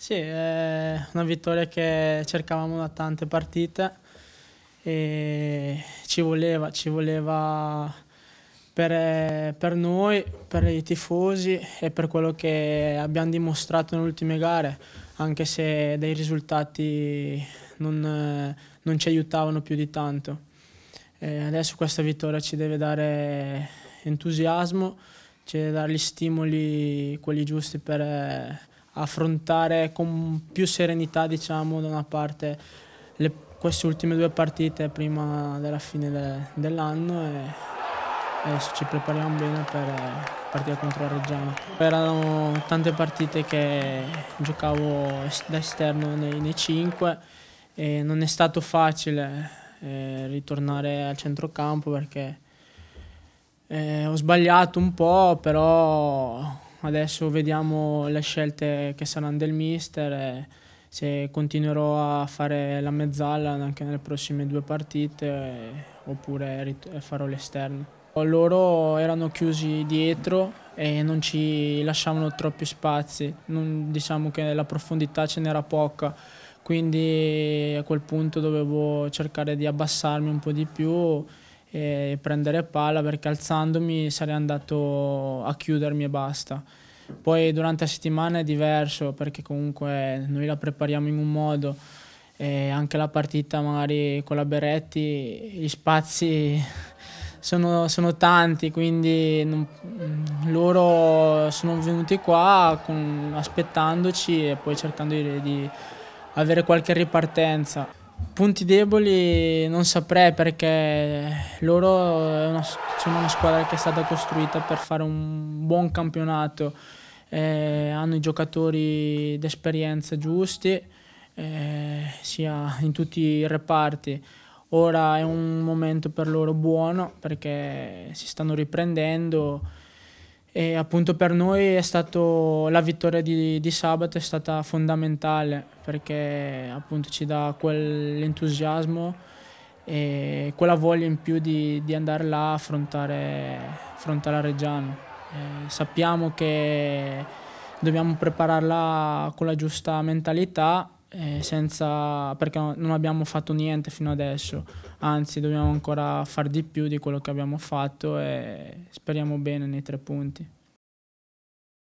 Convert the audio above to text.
Sì, è una vittoria che cercavamo da tante partite e ci voleva, ci voleva per, per noi, per i tifosi e per quello che abbiamo dimostrato nelle ultime gare, anche se dei risultati non, non ci aiutavano più di tanto. E adesso questa vittoria ci deve dare entusiasmo, ci deve dare gli stimoli, quelli giusti per affrontare con più serenità, diciamo, da una parte le, queste ultime due partite prima della fine de, dell'anno e adesso ci prepariamo bene per eh, partire contro la Reggiana. Erano tante partite che giocavo da esterno nei, nei 5 e non è stato facile eh, ritornare al centrocampo perché eh, ho sbagliato un po', però Adesso vediamo le scelte che saranno del mister e se continuerò a fare la mezzala anche nelle prossime due partite oppure farò l'esterno. Loro erano chiusi dietro e non ci lasciavano troppi spazi, non, diciamo che la profondità ce n'era poca, quindi a quel punto dovevo cercare di abbassarmi un po' di più e prendere palla perché alzandomi sarei andato a chiudermi e basta. Poi durante la settimana è diverso perché comunque noi la prepariamo in un modo e anche la partita magari con la Beretti gli spazi sono, sono tanti quindi non, loro sono venuti qua con, aspettandoci e poi cercando di, di avere qualche ripartenza. Punti deboli non saprei perché loro una, sono una squadra che è stata costruita per fare un buon campionato, eh, hanno i giocatori d'esperienza giusti, eh, sia in tutti i reparti. Ora è un momento per loro buono perché si stanno riprendendo e appunto per noi stato, la vittoria di, di, sabato è stata fondamentale perché appunto ci dà quell'entusiasmo e quella voglia in più di, di andare là a affrontare, affrontare Reggiano. Eh, sappiamo che dobbiamo prepararla con la giusta mentalità eh, senza, perché non abbiamo fatto niente fino adesso, anzi dobbiamo ancora fare di più di quello che abbiamo fatto e speriamo bene nei tre punti.